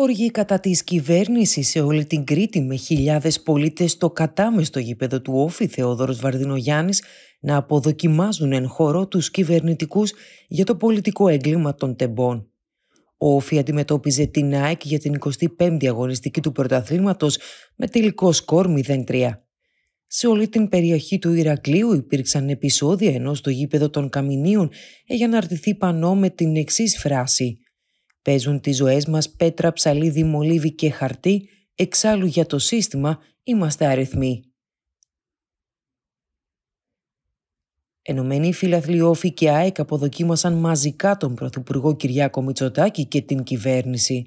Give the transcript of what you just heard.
Οργή κατά της κυβέρνησης σε όλη την Κρήτη με χιλιάδες πολίτες στο κατάμεστο γήπεδο του Όφη Θεόδωρος Βαρδινογιάννης να αποδοκιμάζουν εν χώρο τους κυβερνητικούς για το πολιτικό έγκλημα των τεμπών. Ο Όφη αντιμετώπιζε την ΑΕΚ για την 25η αγωνιστική του πρωταθλήματος με τελικό σκορ 0-3. Σε όλη την περιοχή του Ηρακλείου υπήρξαν επεισόδια ενώ στο γήπεδο των Καμινίων έγινε αρτηθεί πανό με την εξής φράση – Παίζουν τις ζωές μας πέτρα, ψαλίδι, μολύβι και χαρτί, εξάλλου για το σύστημα είμαστε αριθμοί. Ενωμένοι φίλαθλοι και ΑΕΚ αποδοκίμασαν μαζικά τον Πρωθυπουργό Κυριάκο Μητσοτάκη και την κυβέρνηση.